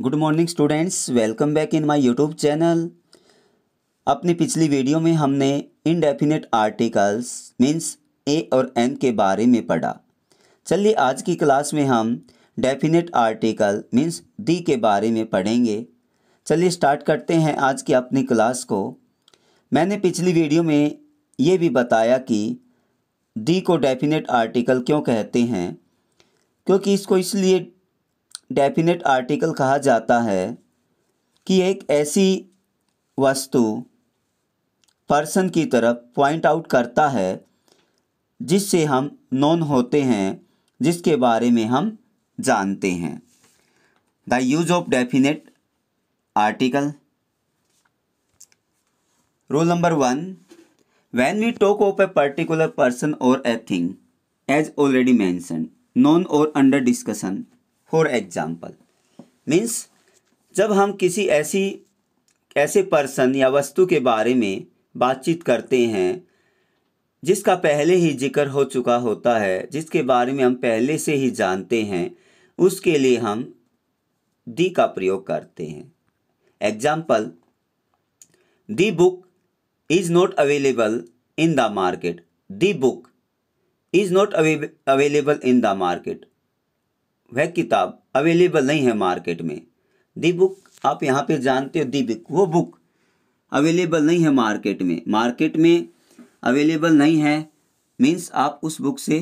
good morning students welcome back in my YouTube channel अपनी पिछली video में हमने इनडेफिनेट आर्टिकल्स मीन्स ए और एन के बारे में पढ़ा चलिए आज की क्लास में हम डेफिनेट आर्टिकल मीन्स दी के बारे में पढ़ेंगे चलिए स्टार्ट करते हैं आज की अपनी क्लास को मैंने पिछली वीडियो में ये भी बताया कि दी को डेफिनेट आर्टिकल क्यों कहते हैं क्योंकि इसको इसलिए डेफिनेट आर्टिकल कहा जाता है कि एक ऐसी वस्तु पर्सन की तरफ पॉइंट आउट करता है जिससे हम नॉन होते हैं जिसके बारे में हम जानते हैं the use of definite article rule number one when we talk of a particular person और a thing as already mentioned known और under discussion for example means जब हम किसी ऐसी ऐसे पर्सन या वस्तु के बारे में बातचीत करते हैं जिसका पहले ही जिक्र हो चुका होता है जिसके बारे में हम पहले से ही जानते हैं उसके लिए हम दी का प्रयोग करते हैं example the book is not available in the market the book is not available in the market वह किताब अवेलेबल नहीं है मार्केट में दी बुक आप यहाँ पे जानते हो दी बुक वो बुक अवेलेबल नहीं है मार्केट में मार्केट में अवेलेबल नहीं है मीन्स आप उस बुक से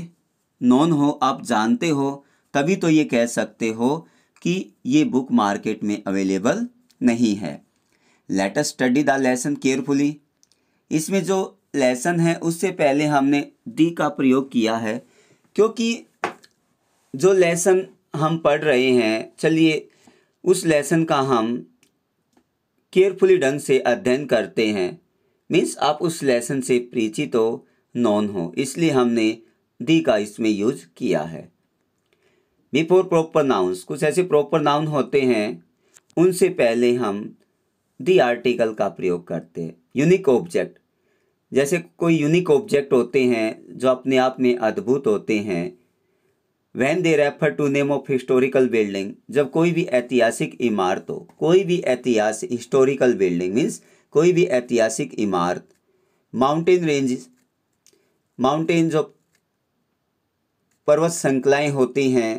नॉन हो आप जानते हो तभी तो ये कह सकते हो कि ये बुक मार्केट में अवेलेबल नहीं है let us study the lesson carefully इसमें जो लेसन है उससे पहले हमने दी का प्रयोग किया है क्योंकि जो लेसन हम पढ़ रहे हैं चलिए उस लेसन का हम केयरफुली ढंग से अध्ययन करते हैं मीन्स आप उस लेसन से परिचित हो नॉन हो इसलिए हमने दी का इसमें यूज किया है बिफोर प्रॉपर नाउन्स कुछ ऐसे प्रॉपर नाउन होते हैं उनसे पहले हम दी आर्टिकल का प्रयोग करते हैं यूनिक ऑब्जेक्ट जैसे कोई यूनिक ऑब्जेक्ट होते हैं जो अपने आप में अद्भुत होते हैं when they refer to name of historical building जब कोई भी ऐतिहासिक इमारत हो कोई भी ऐतिहासिक हिस्टोरिकल बिल्डिंग मीन्स कोई भी ऐतिहासिक इमारत माउंटेन रेंज माउंटेन जो पर्वत श्रृंखलाएँ होती हैं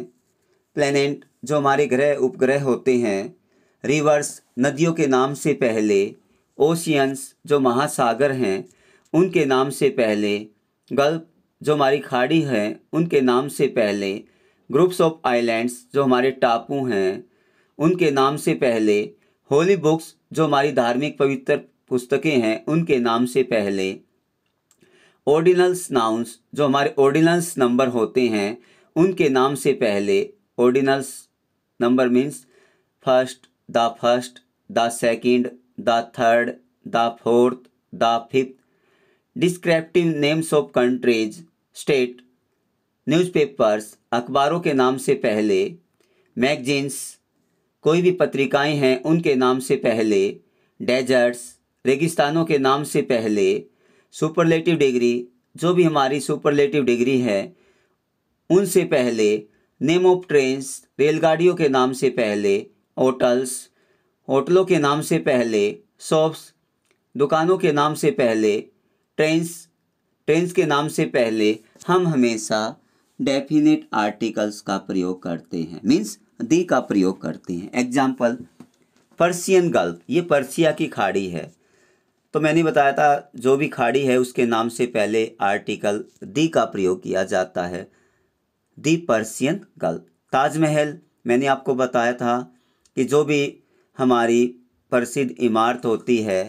प्लेनेट जो हमारे ग्रह उपग्रह होते हैं रिवर्स नदियों के नाम से पहले ओशियंस जो महासागर हैं उनके नाम से पहले गल्फ जो हमारी खाड़ी है उनके नाम से पहले ग्रुप्स ऑफ आइलैंड्स जो हमारे टापू हैं उनके नाम से पहले होली बुक्स जो हमारी धार्मिक पवित्र पुस्तकें हैं उनके नाम से पहले ऑर्डिनल्स नाउंस जो हमारे ऑर्डिनल्स नंबर होते हैं उनके नाम से पहले ordinals number means first the first the second the third the fourth the fifth descriptive names of countries state newspapers अखबारों के नाम से पहले मैगजीन्स कोई भी पत्रिकाएं हैं उनके नाम से पहले डेजर्ट्स रेगिस्तानों के नाम से पहले सुपरलेटिव डिग्री जो भी हमारी सुपरलेटिव डिग्री है उनसे पहले नेम ऑफ ट्रेन्स रेलगाड़ियों के नाम से पहले होटल्स होटलों के नाम से पहले शॉप्स दुकानों के नाम से पहले ट्रेन्स टेंस के नाम से पहले हम हमेशा डेफिनेट आर्टिकल्स का प्रयोग करते हैं मीन्स दी का प्रयोग करते हैं एग्जाम्पल पर्सियन गल्फ ये पर्सिया की खाड़ी है तो मैंने बताया था जो भी खाड़ी है उसके नाम से पहले आर्टिकल दी का प्रयोग किया जाता है दी पर्सियन गल्फ ताजमहल मैंने आपको बताया था कि जो भी हमारी प्रसिद्ध इमारत होती है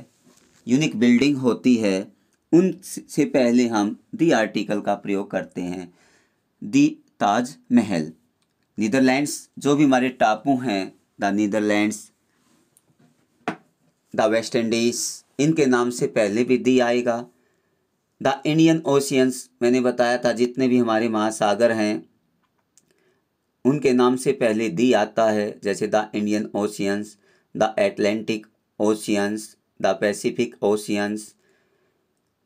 यूनिक बिल्डिंग होती है उन से पहले हम दी आर्टिकल का प्रयोग करते हैं दी ताज महल नीदरलैंड्स जो भी हमारे टापू हैं the Netherlands the West Indies इनके नाम से पहले भी दी आएगा द इंडियन ओशियंस मैंने बताया था जितने भी हमारे महासागर हैं उनके नाम से पहले दी आता है जैसे the Indian oceans the Atlantic oceans the Pacific oceans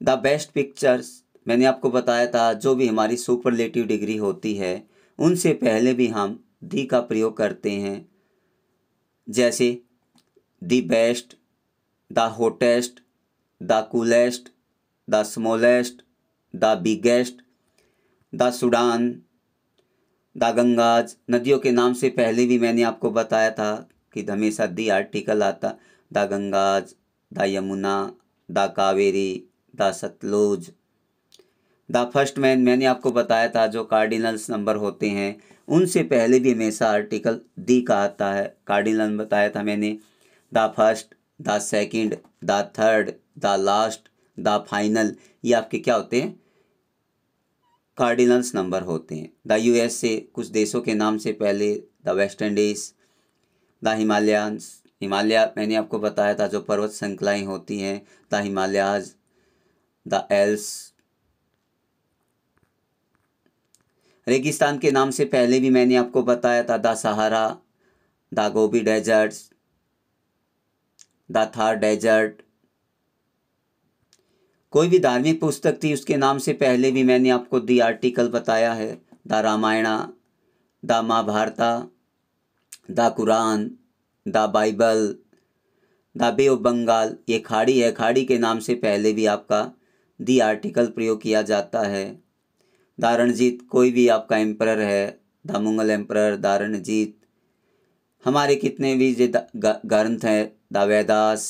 the best pictures मैंने आपको बताया था जो भी हमारी सुपरलेटिव डिग्री होती है उनसे पहले भी हम दी का प्रयोग करते हैं जैसे the best the hottest the coolest the smallest the biggest the Sudan the Ganges नदियों के नाम से पहले भी मैंने आपको बताया था कि हमेशा दी आर्टिकल आता the Ganges the Yamuna the Kaveri the Sutlej the first man मैंने आपको बताया था जो कार्डिनल्स नंबर होते हैं उनसे पहले भी हमेशा आर्टिकल दी का आता है कार्डिनल बताया था मैंने the first the second the third the last the final ये आपके क्या होते हैं कार्डिनल्स नंबर होते हैं द एस ए कुछ देशों के नाम से पहले the West Indies the Himalayas Himalaya मैंने आपको बताया था जो पर्वत श्रृंखलाएँ होती हैं द हिमालयाज द एल्स रेगिस्तान के नाम से पहले भी मैंने आपको बताया था the Sahara the Gobi desert the Thar desert कोई भी धार्मिक पुस्तक थी उसके नाम से पहले भी मैंने आपको दी आर्टिकल बताया है the Ramayana the Mahabharata the Quran the Bible the Bay of Bengal ये खाड़ी है खाड़ी के नाम से पहले भी आपका दी आर्टिकल प्रयोग किया जाता है दारणजीत कोई भी आपका एम्पर है द मुगल एम्प्रर दारणजीत हमारे कितने भी जो ग्रंथ हैं द वेदास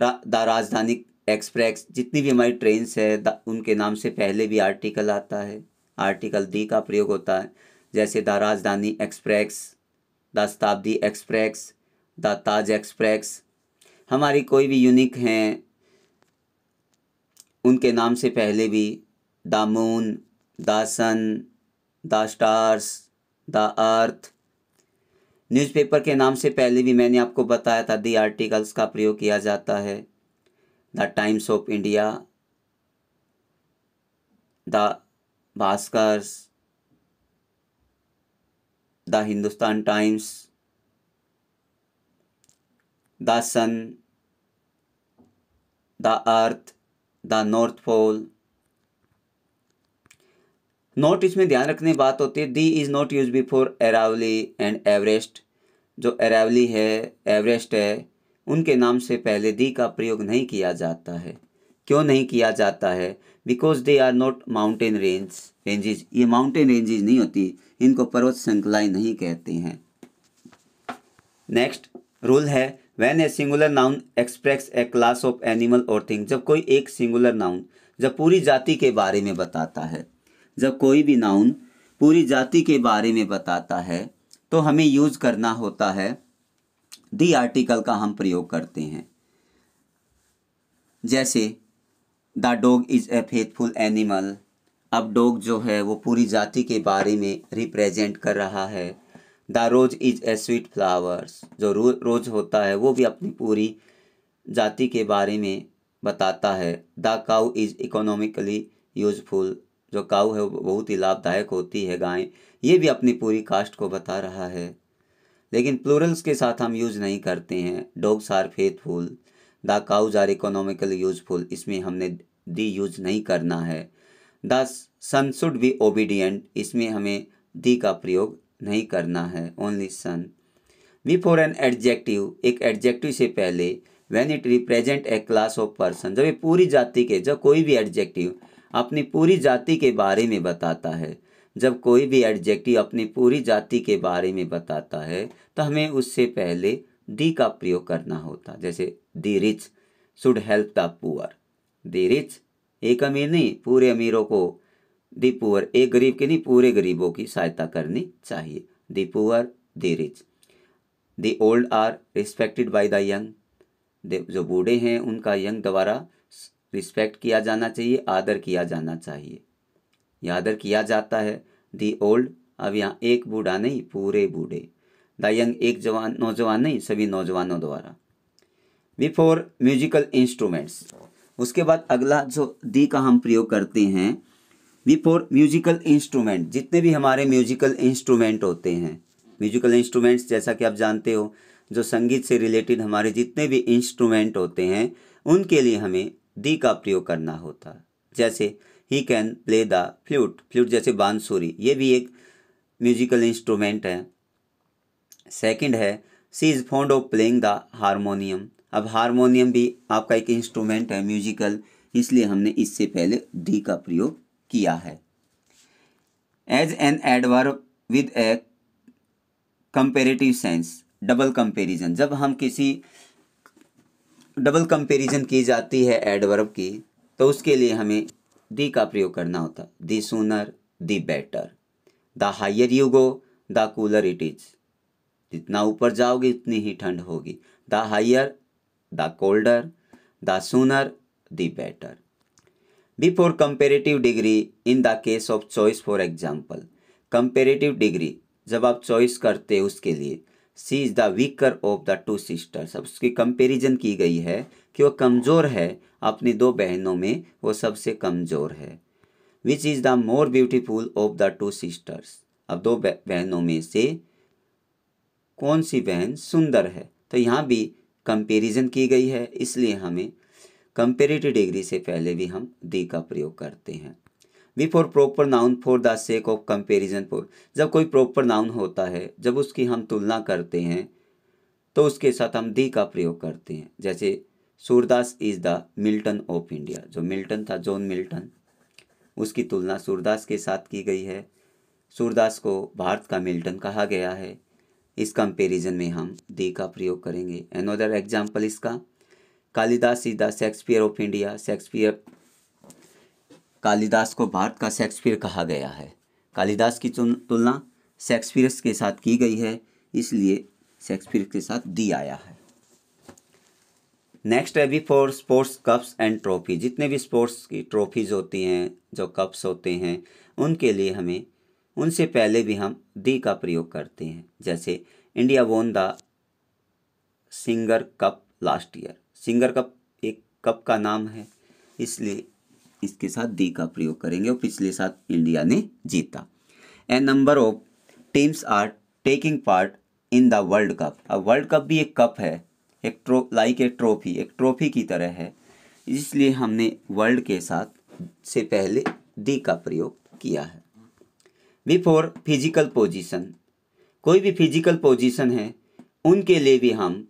रा, द राजधानी एक्सप्रेस जितनी भी हमारी ट्रेन है उनके नाम से पहले भी आर्टिकल आता है आर्टिकल दी का प्रयोग होता है जैसे the Rajdhani Express the Shatabdi Express the Taj Express हमारी कोई भी यूनिक हैं उनके नाम से पहले भी the moon the sun the stars the earth newspaper के नाम से पहले भी मैंने आपको बताया था दी आर्टिकल्स का प्रयोग किया जाता है the Times of India the Bhaskar the Hindustan Times the sun the earth the North Pole not इसमें ध्यान रखने बात होती है the is not use before Aravali and Everest जो एरावली है एवरेस्ट है उनके नाम से पहले दी का प्रयोग नहीं किया जाता है क्यों नहीं किया जाता है because they are not mountain range ranges ये माउंटेन रेंजेज नहीं होती इनको पर्वत श्रृंखलाएँ नहीं कहते हैं नेक्स्ट रूल है when a singular noun express a class of animal और थिंग जब कोई एक सिंगुलर नाउन जब पूरी जाति के बारे में बताता है जब कोई भी नाउन पूरी जाति के बारे में बताता है तो हमें यूज करना होता है दी आर्टिकल का हम प्रयोग करते हैं जैसे the dog is a faithful animal अब डॉग जो है वो पूरी जाति के बारे में रिप्रेजेंट कर रहा है the rose is a sweet flowers जो रो, रोज होता है वो भी अपनी पूरी जाति के बारे में बताता है the cow is economically useful जो काऊ है वो बहुत ही लाभदायक होती है गाय ये भी अपनी पूरी कास्ट को बता रहा है लेकिन प्लूरल्स के साथ हम यूज नहीं करते हैं dogs are faithful the cows are economically useful इसमें हमने दी यूज नहीं करना है the son should be obedient इसमें हमें दी का प्रयोग नहीं करना है only son before an adjective एक एडजेक्टिव से पहले when it represent a class of person जब ये पूरी जाति के जब कोई भी एडजेक्टिव अपनी पूरी जाति के बारे में बताता है जब कोई भी एडजेक्टिव अपनी पूरी जाति के बारे में बताता है तो हमें उससे पहले दी का प्रयोग करना होता जैसे the rich should help the poor the rich एक अमीर नहीं पूरे अमीरों को दी पुअर एक गरीब के नहीं पूरे गरीबों की सहायता करनी चाहिए the poor the rich the old are respected by the young जो बूढ़े हैं उनका यंग द्वारा रिस्पेक्ट किया जाना चाहिए आदर किया जाना चाहिए यह आदर किया जाता है दी ओल्ड अब यहाँ एक बूढ़ा नहीं पूरे बूढ़े द यंग एक जवान नौजवान नहीं सभी नौजवानों द्वारा बिफोर म्यूजिकल इंस्ट्रूमेंट्स उसके बाद अगला जो दी का हम प्रयोग करते हैं वी फॉर म्यूजिकल इंस्ट्रूमेंट जितने भी हमारे म्यूजिकल इंस्ट्रूमेंट होते हैं म्यूजिकल इंस्ट्रूमेंट्स जैसा कि आप जानते हो जो संगीत से रिलेटेड हमारे जितने भी इंस्ट्रूमेंट होते हैं उनके लिए हमें दी का प्रयोग करना होता है जैसे he can play the flute flute जैसे बांसुरी ये भी एक म्यूजिकल इंस्ट्रूमेंट है सेकंड है she is fond of playing the harmonium अब हारमोनियम भी आपका एक इंस्ट्रूमेंट है म्यूजिकल इसलिए हमने इससे पहले डी का प्रयोग किया है as an adverb with a comparative sense double comparison जब हम किसी डबल कंपेरिजन की जाती है एडवर्ब की तो उसके लिए हमें दी का प्रयोग करना होता है the sooner the better the higher you go the cooler it is जितना ऊपर जाओगे उतनी ही ठंड होगी the higher the colder the sooner the better before comparative degree in the case of choice for example comparative degree जब आप choice करते हैं उसके लिए she is the weaker of the two sisters अब उसकी कंपेरिजन की गई है कि वो कमज़ोर है अपनी दो बहनों में वो सबसे कमज़ोर है which is the more beautiful of the two sisters अब दो बहनों में से कौन सी बहन सुंदर है तो यहाँ भी कंपेरिजन की गई है इसलिए हमें कंपेरेटिव डिग्री से पहले भी हम दी का प्रयोग करते हैं we for proper noun for the sake of comparison for जब कोई प्रॉपर नाउन होता है जब उसकी हम तुलना करते हैं तो उसके साथ हम दी का प्रयोग करते हैं जैसे Surdas is the Milton of India जो मिल्टन था जॉन मिल्टन उसकी तुलना सूरदास के साथ की गई है सूरदास को भारत का मिल्टन कहा गया है इस कंपेरिजन में हम दी का प्रयोग करेंगे एनोदर एग्जाम्पल इसका Kalidas is the Shakespeare of India Shakespeare Kalidas को भारत का शेक्सपियर कहा गया है कालिदास की तुलना शेक्सपियर के साथ की गई है इसलिए शेक्सपियर के साथ दी आया है नेक्स्ट है before sports cups and trophy जितने भी स्पोर्ट्स की ट्रॉफीज़ होती हैं जो कप्स होते हैं उनके लिए हमें उनसे पहले भी हम दी का प्रयोग करते हैं जैसे India won the Singer Cup last year Singer Cup एक कप का नाम है इसलिए इसके साथ दी का प्रयोग करेंगे और पिछले साथ इंडिया ने जीता a number of teams are taking part in the World Cup अब वर्ल्ड कप भी एक कप है एक ट्रो लाइक ए ट्रॉफी एक ट्रॉफी की तरह है इसलिए हमने वर्ल्ड के साथ से पहले दी का प्रयोग किया है बिफोर फिजिकल पोजीशन कोई भी फिजिकल पोजीशन है उनके लिए भी हम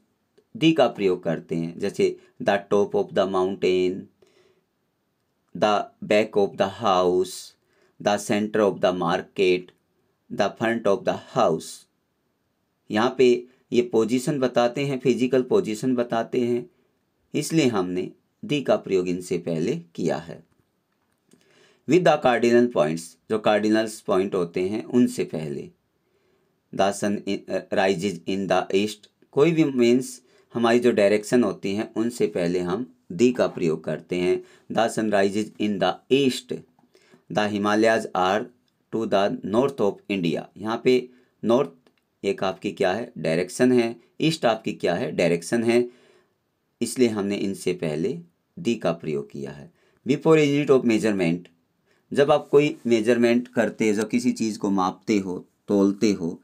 दी का प्रयोग करते हैं जैसे the top of the mountain the back of the house the centre of the market the front of the house यहाँ पे ये पोजीशन बताते हैं फिजिकल पोजीशन बताते हैं इसलिए हमने दी का प्रयोग इनसे पहले किया है विद द कार्डिनल पॉइंट्स जो कार्डिनल्स पॉइंट होते हैं उनसे पहले the sun rises in the east कोई भी मीन्स हमारी जो डायरेक्शन होती हैं उनसे पहले हम दी का प्रयोग करते हैं the sunrise in the east the Himalayas are to the north of India यहाँ पे नॉर्थ एक आपकी क्या है डायरेक्शन है ईस्ट आपकी क्या है डायरेक्शन है इसलिए हमने इनसे पहले दी का प्रयोग किया है बिफोर यूनिट ऑफ मेजरमेंट जब आप कोई मेजरमेंट करते जब किसी चीज़ को मापते हो तोलते हो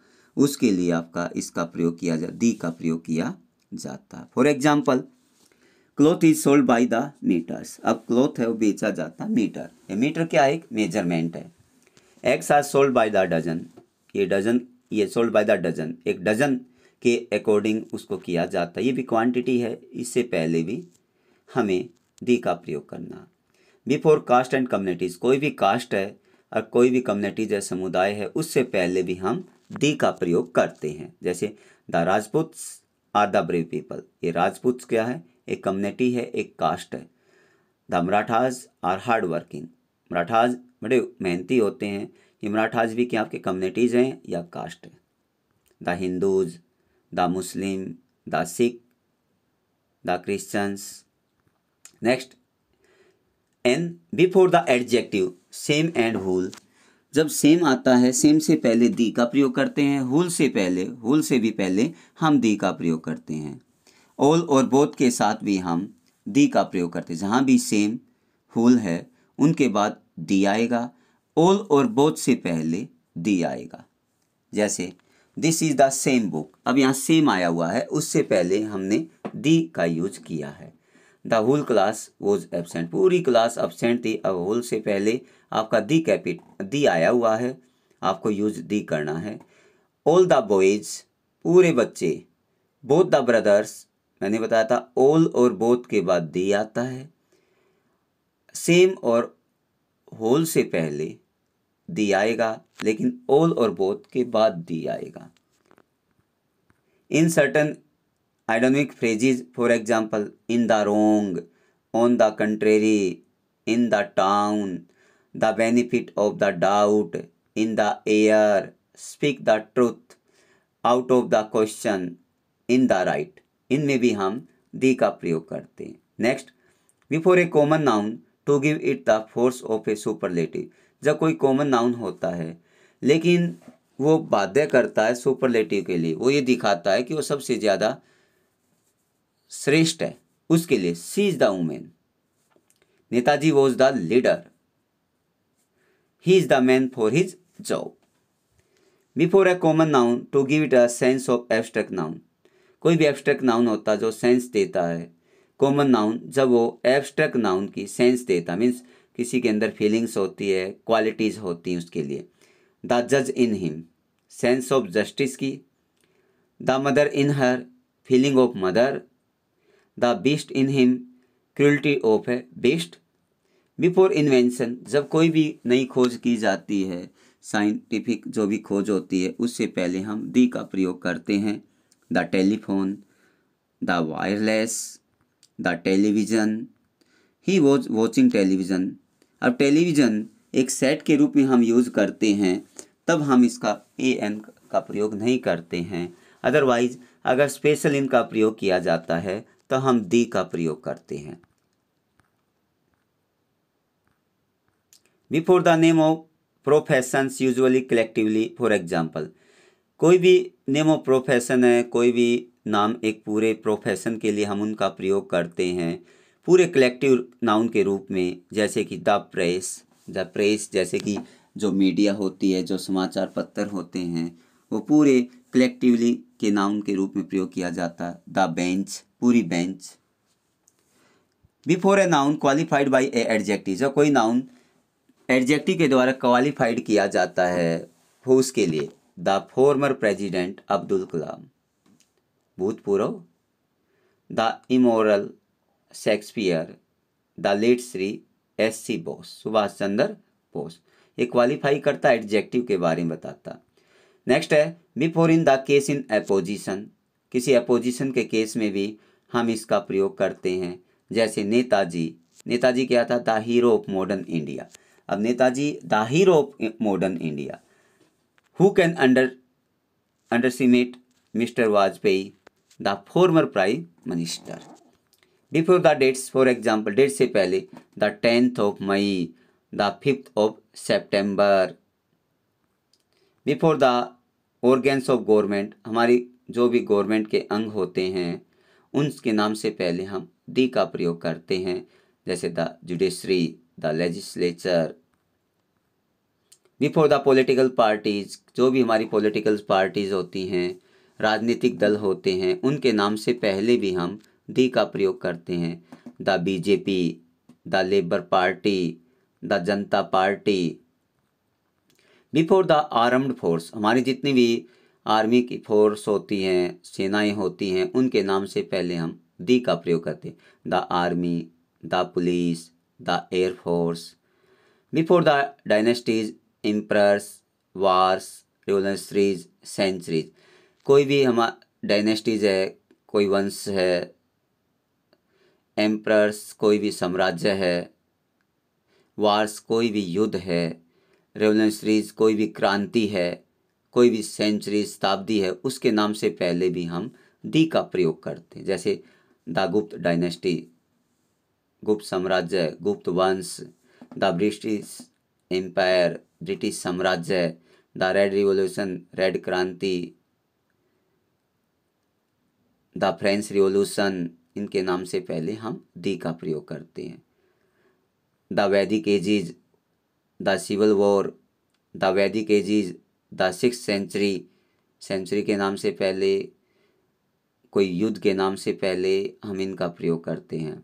उसके लिए आपका इसका प्रयोग किया जा दी का प्रयोग किया जाता for example cloth is sold by the metres अब क्लोथ है वो बेचा जाता मीटर ये मीटर क्या है एक मेजरमेंट है eggs are sold by the dozen ये डजन ये सोल्ड बाय द डजन एक डजन के अकॉर्डिंग उसको किया जाता है ये भी क्वांटिटी है इससे पहले भी हमें डी का प्रयोग करना बिफोर कास्ट एंड कम्युनिटीज़ कोई भी कास्ट है और कोई भी कम्युनिटी या समुदाय है उससे पहले भी हम डी का प्रयोग करते हैं जैसे the Rajput are the brave people ये राजपूत क्या है एक कम्युनिटी है एक कास्ट है the Marathas are hard working Marathas बड़े मेहनती होते हैं ये मराठाज भी क्या आपके कम्युनिटीज़ हैं या कास्ट है the Hindus the Muslim the Sikh the Christians next and before the adjective same and whole जब सेम आता है सेम से पहले दी का प्रयोग करते हैं हुल से पहले हुल से भी पहले हम दी का प्रयोग करते हैं ऑल और बोथ के साथ भी हम दी का प्रयोग करते हैं जहाँ भी सेम हुल है उनके बाद दी आएगा ऑल और बोथ से पहले दी आएगा जैसे this is the same book अब यहाँ सेम आया हुआ है उससे पहले हमने दी का यूज किया है the whole class was absent पूरी क्लास एबसेंट थी अब होल से पहले आपका दी कैपिट दी आया हुआ है आपको यूज दी करना है ऑल द बॉयज पूरे बच्चे बोथ द ब्रदर्स मैंने बताया था ऑल और बोथ के बाद दी आता है सेम और होल से पहले दी आएगा लेकिन ऑल और बोथ के बाद दी आएगा in certain idiomatic phrases for example in the wrong on the contrary in the town the benefit of the doubt in the air speak the truth out of the question in the right इनमें भी हम the का प्रयोग करते हैं next before a common noun to give it the force of a superlative जब कोई common noun होता है लेकिन वो बाध्य करता है सुपरलेटिव के लिए वो ये दिखाता है कि वो सबसे ज़्यादा श्रेष्ठ है उसके लिए she is the woman Netaji was the leader he is the man for his job before a common noun to give it a sense of abstract noun कोई भी एब्स्ट्रैक्ट नाउन होता है जो सेंस देता है कॉमन नाउन जब वो abstract noun की सेंस देता मीन्स किसी के अंदर फीलिंग्स होती है क्वालिटीज़ होती हैं उसके लिए द जज in him sense of justice की the mother in her feeling of mother the beast in him cruelty of है बेस्ट बिफोर इन्वेंशन जब कोई भी नई खोज की जाती है साइंटिफिक जो भी खोज होती है उससे पहले हम दी का प्रयोग करते हैं the telephone the wireless the television he was watching television अब टेलीविज़न एक सेट के रूप में हम यूज़ करते हैं तब हम इसका ए एन का प्रयोग नहीं करते हैं अदरवाइज अगर स्पेशल इन का प्रयोग किया जाता है तो हम दी का प्रयोग करते हैं before the name of profession usually collectively for example कोई भी नेम ऑफ प्रोफेशन है कोई भी नाम एक पूरे प्रोफेशन के लिए हम उनका प्रयोग करते हैं पूरे कलेक्टिव नाउन के रूप में जैसे कि द प्रेस द प्रेस जैसे कि जो मीडिया होती है जो समाचार पत्र होते हैं वो पूरे कलेक्टिवली के नाउन के रूप में प्रयोग किया जाता है द बेंच पूरी bench before a noun qualified by a adjective जब कोई नाउन एडजेक्टिव के द्वारा क्वालिफाइड किया जाता है उसके लिए the former president Abdul Kalam भूतपूर्व the immortal Shakespeare the late Shri S C Bose Subhash Chandra Bose ये क्वालिफाई करता एडजेक्टिव के बारे में बताता नेक्स्ट है before in the case in apposition किसी अपोजिशन के केस में भी हम इसका प्रयोग करते हैं जैसे नेताजी नेताजी क्या था the hero of modern India अब Netaji the hero of modern India who can under underestimate mister Vajpayee the former prime minister before the dates for example date से पहले the tenth of May the fifth of September before the organs of government हमारी जो भी government के अंग होते हैं उनके नाम से पहले हम दी का प्रयोग करते हैं जैसे the judiciary the legislature before the political parties जो भी हमारी पॉलिटिकल पार्टीज होती हैं राजनीतिक दल होते हैं उनके नाम से पहले भी हम दी का प्रयोग करते हैं the BJP the Labour Party the Janata Party before the armed force हमारी जितनी भी आर्मी की फोर्स होती हैं सेनाएं होती हैं उनके नाम से पहले हम दी का प्रयोग करते the army the police the air force before the dynasties empires wars revolutionaries centuries कोई भी हमारा डायनेस्टीज है कोई वंश है एम्प्रस कोई भी साम्राज्य है वार्स कोई भी युद्ध है रेवलेंसरीज कोई भी क्रांति है कोई भी सेंचुरी शताब्दी है उसके नाम से पहले भी हम दी का प्रयोग करते हैं जैसे द गुप्त डायनेस्टी गुप्त साम्राज्य गुप्त वंश द ब्रिटिश एम्पायर ब्रिटिश साम्राज्य द रेड रिवोल्यूशन रेड क्रांति द फ्रेंच रिवोल्यूशन इनके नाम से पहले हम दी का प्रयोग करते हैं the Vedic ages the civil war the Vedic ages the six century century के नाम से पहले कोई युद्ध के नाम से पहले हम इनका प्रयोग करते हैं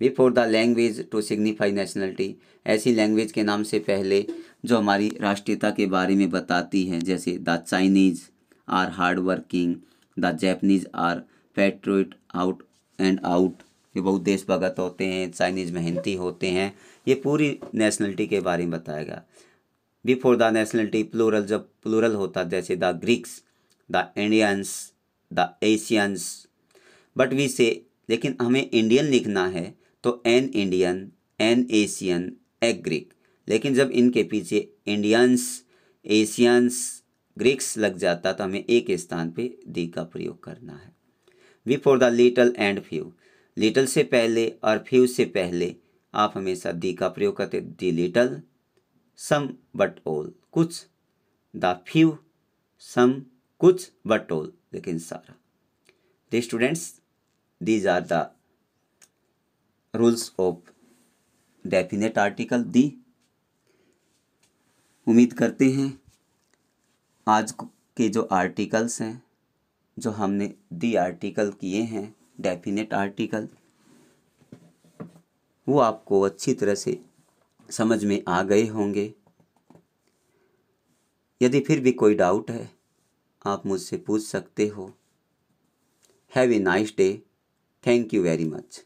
before the language to signify nationality ऐसी लैंग्वेज के नाम से पहले जो हमारी राष्ट्रीयता के बारे में बताती है जैसे the Chinese are hard working the Japanese are patriot out and out ये बहुत देशभगत होते हैं चाइनीज मेहनती होते हैं ये पूरी नेशनलिटी के बारे में बताएगा बिफोर द नेशनलिटी प्लूरल जब प्लूरल होता जैसे the Greeks the Indians the Asians but we say लेकिन हमें इंडियन लिखना है तो an Indian an Asian a Greek लेकिन जब इनके पीछे इंडियंस एशियंस ग्रीक्स लग जाता तो हमें एक स्थान पे दी का प्रयोग करना है before the little and few little से पहले और फ्यू से पहले आप हमेशा दी का प्रयोग करते the little some but all कुछ द फ्यू सम कुछ बट ऑल लेकिन सारा the students these are the rules of definite article the उम्मीद करते हैं आज के जो आर्टिकल्स हैं जो हमने दी आर्टिकल किए हैं डेफिनेट आर्टिकल वो आपको अच्छी तरह से समझ में आ गए होंगे यदि फिर भी कोई डाउट है आप मुझसे पूछ सकते हो have a nice day thank you very much